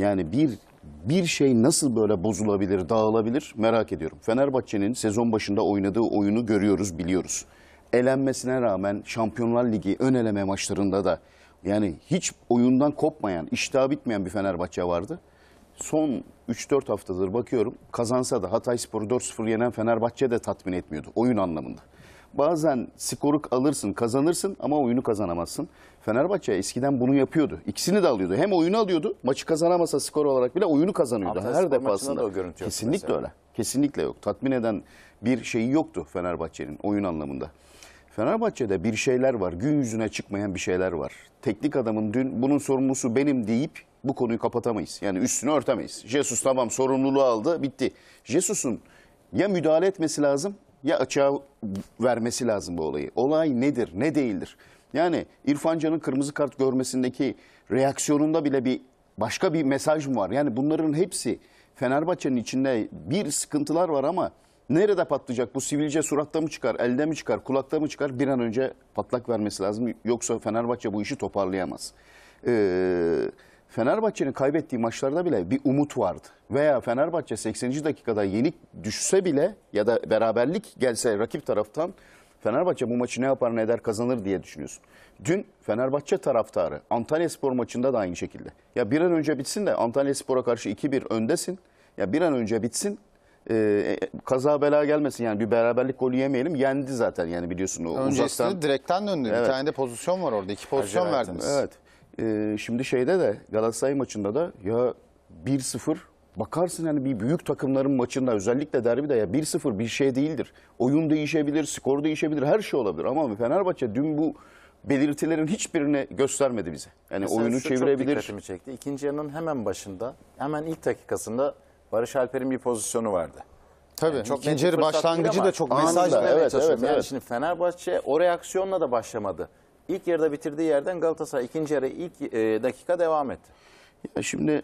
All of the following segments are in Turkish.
Yani bir bir şey nasıl böyle bozulabilir, dağılabilir merak ediyorum. Fenerbahçe'nin sezon başında oynadığı oyunu görüyoruz, biliyoruz. Elenmesine rağmen Şampiyonlar Ligi ön eleme maçlarında da yani hiç oyundan kopmayan, iştah bitmeyen bir Fenerbahçe vardı. Son 3-4 haftadır bakıyorum kazansa da Hatay Spor'u 4-0 yenen Fenerbahçe de tatmin etmiyordu oyun anlamında. Bazen skoru alırsın, kazanırsın ama oyunu kazanamazsın. Fenerbahçe eskiden bunu yapıyordu. İkisini de alıyordu. Hem oyunu alıyordu, maçı kazanamasa skor olarak bile oyunu kazanıyordu Antalya her defasında. o görüntü Kesinlikle mesela. öyle. Kesinlikle yok. Tatmin eden bir şeyi yoktu Fenerbahçe'nin oyun anlamında. Fenerbahçe'de bir şeyler var. Gün yüzüne çıkmayan bir şeyler var. Teknik adamın dün bunun sorumlusu benim deyip bu konuyu kapatamayız. Yani üstünü örtemeyiz. Jesus tamam sorumluluğu aldı bitti. Jesus'un ya müdahale etmesi lazım ya açığa vermesi lazım bu olayı. Olay nedir, ne değildir? Yani İrfan Can'ın kırmızı kart görmesindeki reaksiyonunda bile bir başka bir mesaj mı var? Yani bunların hepsi Fenerbahçe'nin içinde bir sıkıntılar var ama nerede patlayacak? Bu sivilce suratta mı çıkar, elde mi çıkar, kulakta mı çıkar? Bir an önce patlak vermesi lazım. Yoksa Fenerbahçe bu işi toparlayamaz. Ee, Fenerbahçe'nin kaybettiği maçlarda bile bir umut vardı. Veya Fenerbahçe 80. dakikada yenik düşse bile ya da beraberlik gelse rakip taraftan Fenerbahçe bu maçı ne yapar ne eder kazanır diye düşünüyorsun. Dün Fenerbahçe taraftarı Antalya Spor maçında da aynı şekilde. Ya bir an önce bitsin de Antalya Spor'a karşı 2-1 öndesin. Ya bir an önce bitsin e, e, kaza bela gelmesin yani bir beraberlik golü yemeyelim yendi zaten yani biliyorsun o Öncesinde uzaktan. direkten döndü evet. bir tane de pozisyon var orada iki pozisyon Acayip verdiniz. Evet e, şimdi şeyde de Galatasaray maçında da ya 1-0 bakarsın hani bir büyük takımların maçında özellikle derbide ya 1-0 bir şey değildir. Oyun değişebilir, skor değişebilir, her şey olabilir. Ama Fenerbahçe dün bu belirtilerin hiçbirini göstermedi bize. Yani Mesela oyunu çevirebilir. Çok dikkatimi çekti. İkinci yarının hemen başında, hemen ilk dakikasında Barış Alper'in bir pozisyonu vardı. Tabii. Yani çok ikinci yarı başlangıcı da çok mesajlı. Evet, evet, evet, evet. Yani şimdi Fenerbahçe o reaksiyonla da başlamadı. İlk yarıda bitirdiği yerden Galatasaray ikinci yarı ilk e, dakika devam etti. Ya şimdi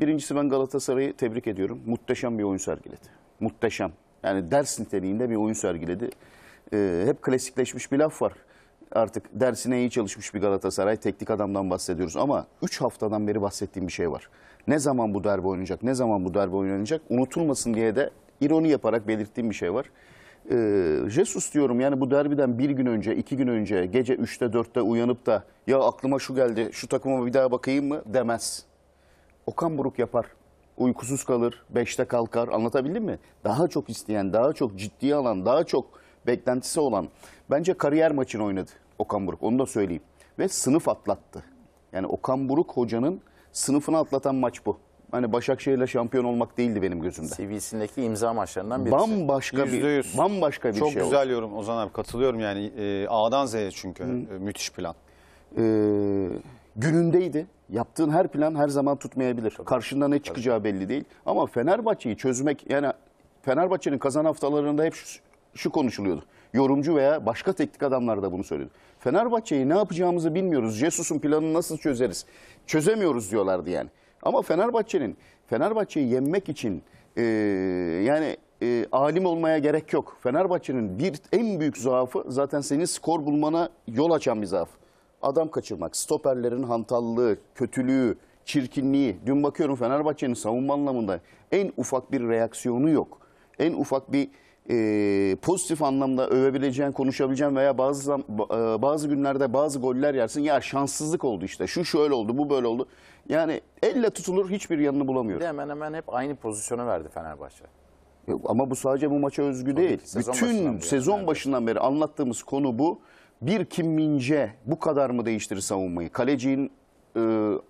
birincisi ben Galatasaray'ı tebrik ediyorum. Muhteşem bir oyun sergiledi. Muhteşem. Yani ders niteliğinde bir oyun sergiledi. E, hep klasikleşmiş bir laf var. Artık dersine iyi çalışmış bir Galatasaray teknik adamdan bahsediyoruz. Ama 3 haftadan beri bahsettiğim bir şey var. Ne zaman bu derbi oynanacak, ne zaman bu derbi oynanacak unutulmasın diye de ironi yaparak belirttiğim bir şey var e, Jesus diyorum yani bu derbiden bir gün önce, iki gün önce, gece üçte dörtte uyanıp da ya aklıma şu geldi, şu takıma bir daha bakayım mı demez. Okan Buruk yapar. Uykusuz kalır, beşte kalkar. Anlatabildim mi? Daha çok isteyen, daha çok ciddiye alan, daha çok beklentisi olan. Bence kariyer maçını oynadı Okan Buruk. Onu da söyleyeyim. Ve sınıf atlattı. Yani Okan Buruk hocanın sınıfını atlatan maç bu hani Başakşehir'le şampiyon olmak değildi benim gözümde. CV'sindeki imza maçlarından birisi. Bambaşka %100. bir bambaşka bir Çok şey. Çok güzel oldu. yorum Ozan abi katılıyorum yani e, A'dan Z'ye çünkü Hı. E, müthiş plan. E, günündeydi. Yaptığın her plan her zaman tutmayabilir. Tabii. Karşında ne çıkacağı Tabii. belli değil. Ama Fenerbahçe'yi çözmek yani Fenerbahçe'nin kazan haftalarında hep şu, şu konuşuluyordu. Yorumcu veya başka teknik adamlar da bunu söylüyordu. Fenerbahçe'yi ne yapacağımızı bilmiyoruz. Jesus'un planını nasıl çözeriz? Çözemiyoruz diyorlardı yani. Ama Fenerbahçe'nin Fenerbahçe'yi yenmek için e, yani e, alim olmaya gerek yok. Fenerbahçe'nin bir en büyük zaafı zaten senin skor bulmana yol açan bir zaaf. Adam kaçırmak, stoperlerin hantallığı, kötülüğü, çirkinliği. Dün bakıyorum Fenerbahçe'nin savunma anlamında en ufak bir reaksiyonu yok. En ufak bir e, pozitif anlamda övebileceğin, konuşabileceğin veya bazı e, bazı günlerde bazı goller yersin. Ya şanssızlık oldu işte. Şu şöyle oldu, bu böyle oldu. Yani elle tutulur hiçbir yanını bulamıyor. Hemen hemen hep aynı pozisyonu verdi Fenerbahçe. Yok, ama bu sadece bu maça özgü değil. Sezon Bütün başından sezon yani. başından beri anlattığımız konu bu. Bir Kim Mince bu kadar mı değiştirir savunmayı? Kaleci'nin e,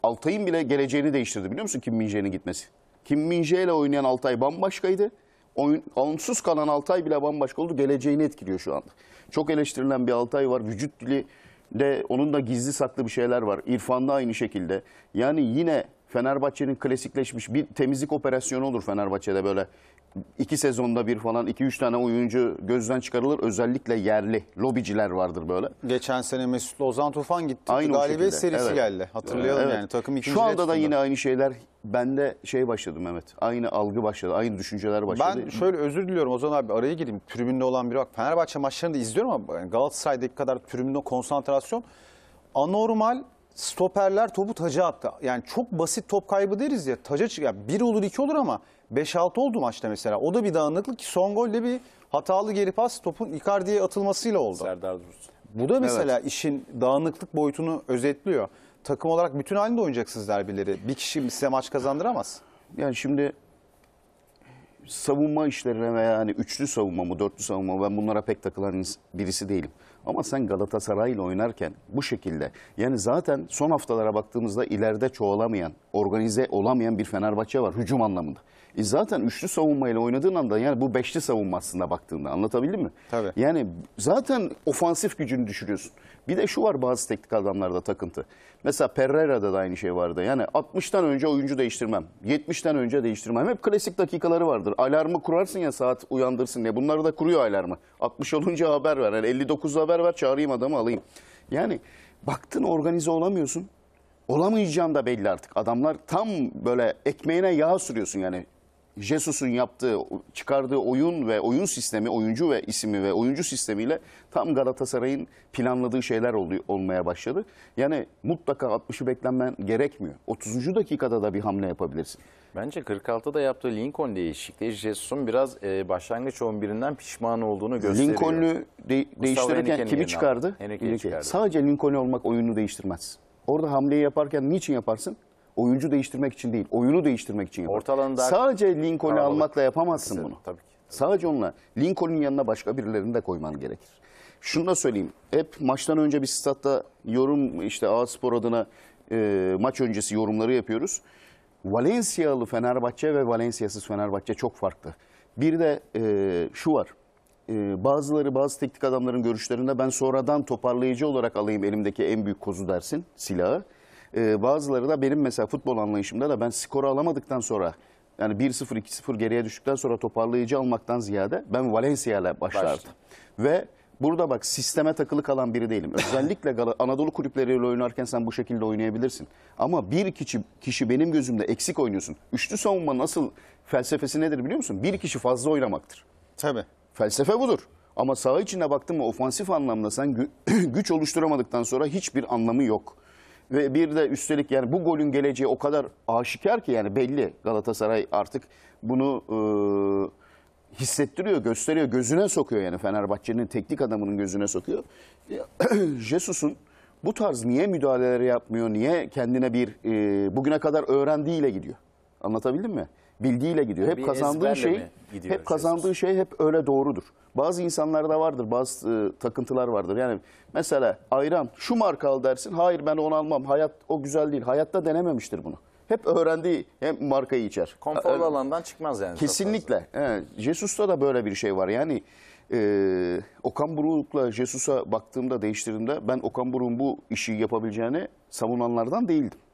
Altay'ın bile geleceğini değiştirdi biliyor musun Kim Mince'nin gitmesi? Kim Mince ile oynayan Altay bambaşkaydı. Oyun, onsuz kalan Altay bile bambaşka oldu. Geleceğini etkiliyor şu anda. Çok eleştirilen bir Altay var. Vücut dili de onun da gizli saklı bir şeyler var. İrfan'da aynı şekilde. Yani yine Fenerbahçe'nin klasikleşmiş bir temizlik operasyonu olur Fenerbahçe'de böyle. iki sezonda bir falan iki üç tane oyuncu gözden çıkarılır. Özellikle yerli lobiciler vardır böyle. Geçen sene Mesut Ozan Tufan gitti. Aynı Galibiyet serisi evet. geldi. Hatırlayalım evet. yani takım ikinci Şu anda da yine aynı şeyler bende şey başladı Mehmet. Aynı algı başladı, aynı düşünceler başladı. Ben şöyle özür diliyorum Ozan abi araya gireyim. Tribünde olan biri bak Fenerbahçe maçlarını da izliyorum ama Galatasaray'daki kadar tribünde konsantrasyon anormal stoperler topu taca attı. Yani çok basit top kaybı deriz ya. Taca çık yani bir olur iki olur ama 5-6 oldu maçta mesela. O da bir dağınıklık ki son golde bir hatalı geri pas topun Icardi'ye atılmasıyla oldu. Serdar Dursun. Bu da mesela evet. işin dağınıklık boyutunu özetliyor takım olarak bütün halinde oynayacaksınız derbileri. Bir kişi size maç kazandıramaz. Yani şimdi savunma işlerine veya yani üçlü savunma mı, dörtlü savunma mı ben bunlara pek takılan birisi değilim. Ama sen Galatasaray ile oynarken bu şekilde yani zaten son haftalara baktığımızda ileride çoğalamayan, organize olamayan bir Fenerbahçe var hücum anlamında. E zaten üçlü savunmayla oynadığın anda yani bu beşli savunma aslında baktığında anlatabildim mi? Tabii. Yani zaten ofansif gücünü düşürüyorsun. Bir de şu var bazı teknik adamlarda takıntı. Mesela Pereira'da da aynı şey vardı. Yani 60'tan önce oyuncu değiştirmem. 70'ten önce değiştirmem. Hep klasik dakikaları vardır. Alarmı kurarsın ya saat uyandırsın diye. Bunları da kuruyor alarmı. 60 olunca haber ver. Yani 59'da haber ver çağırayım adamı alayım. Yani baktın organize olamıyorsun olamayacağım da belli artık. Adamlar tam böyle ekmeğine yağ sürüyorsun yani. Jesus'un yaptığı, çıkardığı oyun ve oyun sistemi, oyuncu ve isimi ve oyuncu sistemiyle tam Galatasaray'ın planladığı şeyler oluyor, olmaya başladı. Yani mutlaka 60'ı beklenmen gerekmiyor. 30. dakikada da bir hamle yapabilirsin. Bence 46'da yaptığı Lincoln değişikliği Jesus'un biraz e, başlangıç 11'inden pişman olduğunu gösteriyor. Lincoln'u de değiştirirken kimi çıkardı? çıkardı. Sadece Lincoln olmak oyunu değiştirmez. Orada hamleyi yaparken niçin yaparsın? oyuncu değiştirmek için değil, oyunu değiştirmek için yapar. Ortalanda Sadece Lincoln'u almakla yapamazsın Tabii, bunu. tabii ki. Sadece onunla. Lincoln'un yanına başka birilerini de koyman gerekir. Şunu da söyleyeyim. Hep maçtan önce bir statta yorum işte A Spor adına e, maç öncesi yorumları yapıyoruz. Valencia'lı Fenerbahçe ve Valencia'sız Fenerbahçe çok farklı. Bir de e, şu var. E, bazıları bazı teknik adamların görüşlerinde ben sonradan toparlayıcı olarak alayım elimdeki en büyük kozu dersin silahı. E, bazıları da benim mesela futbol anlayışımda da ben skoru alamadıktan sonra yani 1-0 2-0 geriye düştükten sonra toparlayıcı almaktan ziyade ben Valencia ile başlardım. Başladım. Ve burada bak sisteme takılı kalan biri değilim. Özellikle Anadolu kulüpleriyle oynarken sen bu şekilde oynayabilirsin. Ama bir kişi, kişi benim gözümde eksik oynuyorsun. Üçlü savunma nasıl felsefesi nedir biliyor musun? Bir kişi fazla oynamaktır. Tabii. Felsefe budur. Ama saha içinde baktın mı ofansif anlamda sen gü güç oluşturamadıktan sonra hiçbir anlamı yok. Ve bir de üstelik yani bu golün geleceği o kadar aşikar ki yani belli. Galatasaray artık bunu e, hissettiriyor, gösteriyor, gözüne sokuyor yani Fenerbahçe'nin teknik adamının gözüne sokuyor. Jesus'un bu tarz niye müdahaleleri yapmıyor, niye kendine bir e, bugüne kadar öğrendiğiyle gidiyor. Anlatabildim mi? bildiğiyle gidiyor. Hep Bir kazandığı şey gidiyor hep kazandığı şey hep öyle doğrudur. Bazı insanlarda vardır, bazı e, takıntılar vardır. Yani mesela ayran şu marka al dersin. Hayır ben onu almam. Hayat o güzel değil. Hayatta denememiştir bunu. Hep öğrendiği hem markayı içer. Konfor alandan çıkmaz yani. Kesinlikle. Evet. Jesus'ta da böyle bir şey var. Yani e, Okan Buruk'la Jesus'a baktığımda, değiştirdiğimde ben Okan Buruk'un bu işi yapabileceğini savunanlardan değildim.